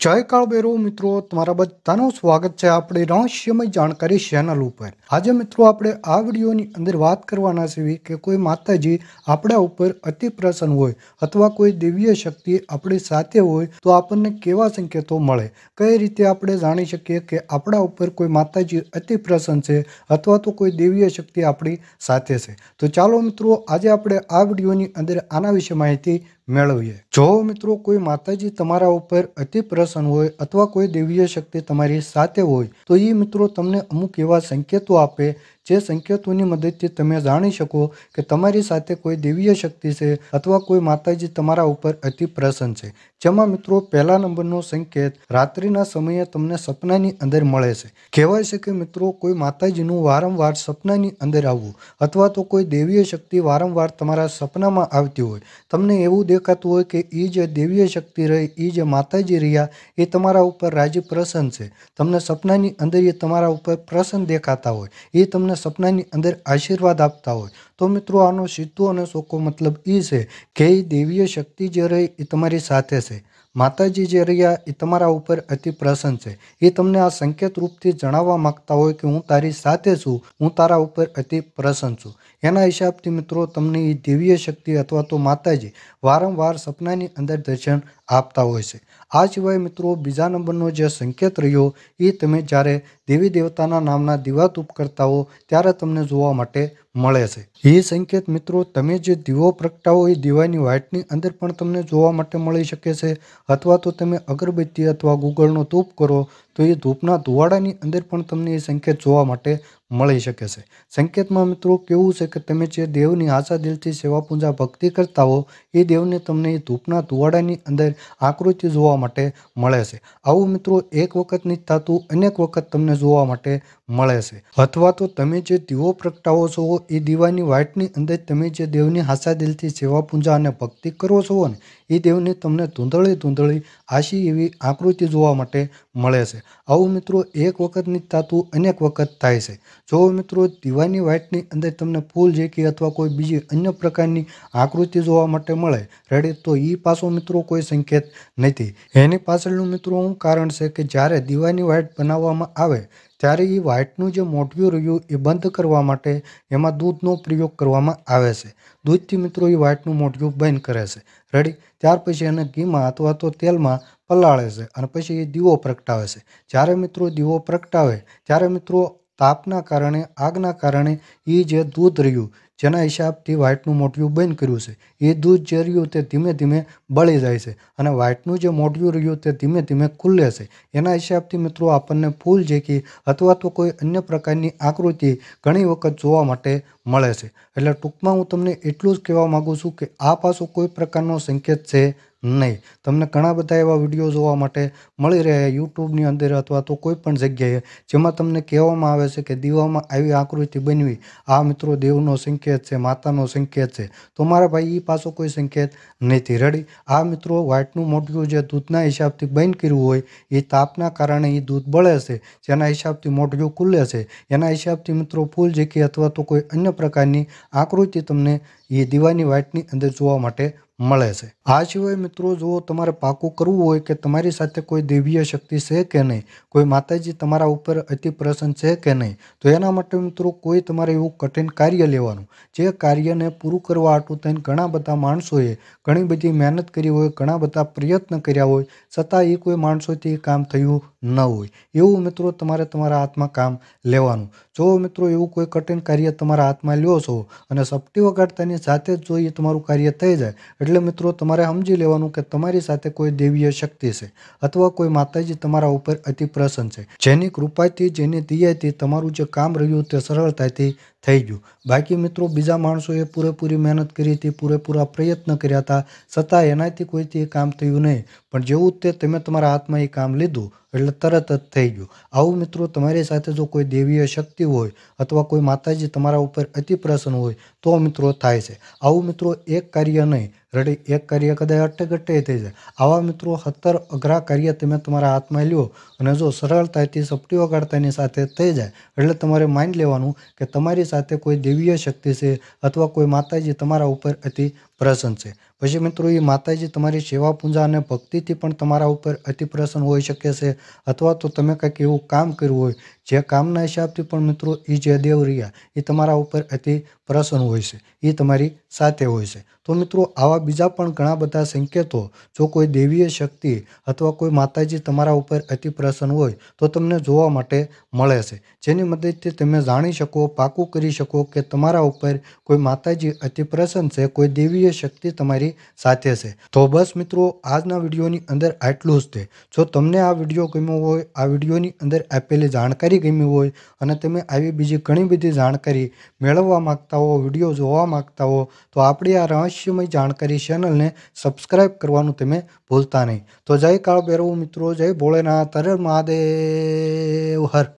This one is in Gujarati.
જય બેરો મિત્રો તમારા બધાનું સ્વાગત છે આપણે રહસ્યમય જાણકારી ચેનલ ઉપર આજે મિત્રો આપણે આ વિડીયોની અંદર વાત કરવાના છીએ કે કોઈ માતાજી આપણા ઉપર અતિ પ્રસન્ન હોય અથવા કોઈ દિવ્ય શક્તિ આપણી સાથે હોય તો આપણને કેવા સંકેતો મળે કઈ રીતે આપણે જાણી શકીએ કે આપણા ઉપર કોઈ માતાજી અતિ પ્રસન્ન છે અથવા તો કોઈ દિવ્ય શક્તિ આપણી સાથે છે તો ચાલો મિત્રો આજે આપણે આ વિડીયોની અંદર આના વિશે માહિતી મેળવીએ જો મિત્રો કોઈ માતાજી તમારા ઉપર અતિ પ્રસન્ન હોય અથવા કોઈ દેવીય શક્તિ તમારી સાથે હોય તો એ મિત્રો તમને અમુક એવા સંકેતો આપે જે સંકેતોની મદદથી તમે જાણી શકો કે તમારી સાથે કોઈ દિવ્ય શક્તિ છે અથવા કોઈ માતાજી તમારા ઉપર અતિ પ્રસન્ન છે જેમાં મિત્રો પહેલા નંબરનો સંકેત રાત્રિના સમયે તમને સપનાની અંદર મળે છે કહેવાય છે કે મિત્રો કોઈ માતાજીનું વારંવાર સપનાની અંદર આવવું અથવા તો કોઈ દેવીય શક્તિ વારંવાર તમારા સપનામાં આવતી હોય તમને એવું દેખાતું હોય કે એ જે દેવીય શક્તિ રહી એ જે માતાજી રહ્યા એ તમારા ઉપર રાજી પ્રસન્ન છે તમને સપનાની અંદર એ તમારા ઉપર પ્રસન્ન દેખાતા હોય એ તમને સપનાની અંદર આશીર્વાદ આપતા હોય તો મિત્રો આનો સીધો અને સોકો મતલબ એ છે કે એ દેવીય શક્તિ જે રહી એ તમારી સાથે છે માતાજી જે રહ્યા એ તમારા ઉપર અતિ પ્રસન્ન છે એ તમને આ સંકેત રૂપથી જણાવવા માગતા હોય કે હું તારી સાથે છું હું તારા ઉપર અતિ પ્રસન્ન છું એના હિસાબથી મિત્રો તમને એ દિવ્ય શક્તિ અથવા તો માતાજી વારંવાર સપનાની અંદર દર્શન આપતા હોય છે આ સિવાય મિત્રો બીજા નંબરનો જે સંકેત રહ્યો એ તમે જ્યારે દેવી દેવતાના નામના દીવાતૂપ કરતા હો ત્યારે તમને જોવા માટે મળે છે એ સંકેત મિત્રો તમે જે દીવો પ્રગટાવો એ દીવાની વાઇટની અંદર પણ તમને જોવા માટે મળી શકે છે અથવા તો તમે અગરબત્તી અથવા ગૂગળનો તૂપ કરો તો એ ધૂપના ધુવાડાની અંદર પણ તમને એ સંકેત જોવા માટે મળી શકે છે સંકેતમાં મિત્રો કેવું છે કે તમે જે દેવની આશા દિલથી સેવા પૂજા ભક્તિ કરતા હો એ દેવને તમને એ ધૂપના તુવાડાની અંદર આકૃતિ જોવા માટે મળે છે આવું મિત્રો એક વખત નથી થતું અનેક વખત તમને જોવા માટે મળે છે અથવા તો તમે જે દીવો પ્રગટાવો છો એ દીવાની વાટની અંદર તમે જે દેવની હાસા દિલથી સેવા પૂંજા અને ભક્તિ કરો છો ને એ દેવની તમને ધૂંધળી ધૂંધળી આશી એવી આકૃતિ જોવા માટે મળે છે આવું મિત્રો એક વખતની નહીં અનેક વખત થાય છે જો મિત્રો દીવાની વાટની અંદર તમને ફૂલ જેકી અથવા કોઈ બીજી અન્ય પ્રકારની આકૃતિ જોવા માટે મળે રેડી તો એ પાછો મિત્રો કોઈ સંકેત નથી એની પાછળનું મિત્રો હું કારણ છે કે જ્યારે દીવાની વાટ બનાવવામાં આવે ત્યારે એ વ્હાઇટનું જે મોટિયું રહ્યું એ બંધ કરવા માટે એમાં દૂધનો પ્રયોગ કરવામાં આવે છે દૂધથી મિત્રો એ વાઇટનું મોટિયું બંધ કરે છે રેડી ત્યાર પછી એને ઘીમાં અથવા તો તેલમાં પલાળે છે અને પછી એ દીવો પ્રગટાવે છે જ્યારે મિત્રો દીવો પ્રગટાવે ત્યારે મિત્રો તાપના કારણે આગના કારણે એ જે દૂધ રહ્યું જેના હિસાબથી વ્હાઇટનું મોટિયું બંધ કર્યું છે એ દૂધ જે રહ્યું તે ધીમે ધીમે બળી જાય છે અને વ્હાઇટનું જે મોટિયું રહ્યું તે ધીમે ધીમે ખુલ્લે છે એના હિસાબથી મિત્રો આપણને ફૂલ જેકી અથવા તો કોઈ અન્ય પ્રકારની આકૃતિ ઘણી વખત જોવા માટે મળે છે એટલે ટૂંકમાં હું તમને એટલું જ કહેવા માગું છું કે આ પાસો કોઈ પ્રકારનો સંકેત છે નહીં તમને ઘણા બધા એવા વિડીયો જોવા માટે મળી રહ્યા યુટ્યુબની અંદર અથવા તો કોઈ પણ જગ્યાએ જેમાં તમને કહેવામાં આવે છે કે દીવામાં આવી આકૃતિ બનવી આ મિત્રો દેવનો સંકેત છે માતાનો સંકેત છે તો મારા ભાઈ એ પાસો કોઈ સંકેત નથી રડી આ મિત્રો વ્હાઇટનું મોઢિયું જે દૂધના હિસાબથી બંધ કર્યું હોય એ તાપના કારણે એ દૂધ બળે છે જેના હિસાબથી મોઢિયું ખુલે છે એના હિસાબથી મિત્રો ફૂલ જેકી અથવા તો કોઈ અન્ય પ્રકારની આકૃતિ તમને એ દીવાની વાટની અંદર જોવા માટે મળે છે આ સિવાય મિત્રો જો તમારે પાકું કરવું હોય કે તમારી સાથે કોઈ દૈવીય શક્તિ છે કે નહીં કોઈ માતાજી તમારા ઉપર અતિ પ્રસન્ન છે કે નહીં તો એના માટે મિત્રો કોઈ તમારે એવું કઠિન કાર્ય લેવાનું જે કાર્યને પૂરું કરવા આટું થઈને ઘણા બધા માણસોએ ઘણી બધી મહેનત કરી હોય ઘણા બધા પ્રયત્ન કર્યા હોય છતાં એ કોઈ માણસોથી કામ થયું ન હોય એવું મિત્રો તમારે તમારા હાથમાં કામ લેવાનું જો મિત્રો એવું કોઈ કઠિન કાર્ય તમારા હાથમાં લ્યો છો અને સપટી વગાડતાની સાથે જ જો એ તમારું કાર્ય થઈ જાય એટલે મિત્રો તમારે સમજી લેવાનું કે તમારી સાથે કોઈ દેવીય શક્તિ છે અથવા કોઈ માતાજી તમારા ઉપર અતિ પ્રસન્ન છે જેની કૃપાથી જેની દિયાથી તમારું જે કામ રહ્યું તે સરળતાથી થઈ ગયું બાકી મિત્રો બીજા માણસોએ પૂરેપૂરી મહેનત કરી હતી પૂરેપૂરા પ્રયત્ન કર્યા હતા છતાં એનાથી કોઈથી એ કામ થયું નહીં પણ જેવું તે તમે તમારા હાથમાં એ કામ લીધું એટલે તરત જ થઈ ગયું આવું મિત્રો તમારી સાથે જો કોઈ દેવીય શક્તિ હોય અથવા કોઈ માતાજી તમારા ઉપર અતિ પ્રસન્ન હોય તો મિત્રો થાય છે આવું મિત્રો એક કાર્ય નહીં રડી એક કાર્ય કદાચ અટકટે થઈ જાય આવા મિત્રો સત્તર અઘરા કાર્ય તમે તમારા હાથમાં લ્યો અને જો સરળતાથી સપટી એની સાથે થઈ જાય એટલે તમારે માઇન્ડ લેવાનું કે તમારી સાથે કોઈ દેવીય શક્તિ છે અથવા કોઈ માતાજી તમારા ઉપર અતિ પ્રસન્ન છે પછી મિત્રો એ માતાજી તમારી સેવા પૂંજા અને ભક્તિથી પણ તમારા ઉપર અતિ પ્રસન્ન હોઈ શકે છે અથવા તો તમે કંઈક એવું કામ કર્યું હોય જે કામના હિસાબથી પણ મિત્રો એ જે દેવ રહ્યા એ તમારા ઉપર અતિ પ્રસન્ન હોય છે એ તમારી સાથે હોય છે તો મિત્રો આવા બીજા પણ ઘણા બધા સંકેતો જો કોઈ દેવીય શક્તિ અથવા કોઈ માતાજી તમારા ઉપર અતિ પ્રસન્ન હોય તો તમને જોવા માટે મળે છે જેની મદદથી તમે જાણી શકો પાકું કરી શકો કે તમારા ઉપર કોઈ માતાજી અતિ પ્રસન્ન છે કોઈ દેવીય શક્તિ તમારી સાથે છે તો બસ મિત્રો આજના વિડીયોની અંદર આટલું જ છે જો તમને આ વિડીયો ગમ્યો હોય આ વિડીયોની અંદર આપેલી જાણકારી ગમી હોય અને તમે આવી બીજી ઘણી બધી જાણકારી મેળવવા માગતા હો વિડીયો જોવા માગતા હો તો આપણી આ રહસ્યમય જાણકારી ચેનલને સબસ્ક્રાઈબ કરવાનું તમે ભૂલતા નહીં તો જય કાળ ભૈરવ મિત્રો જય ભોળેનાથ હર મહાદેવ હર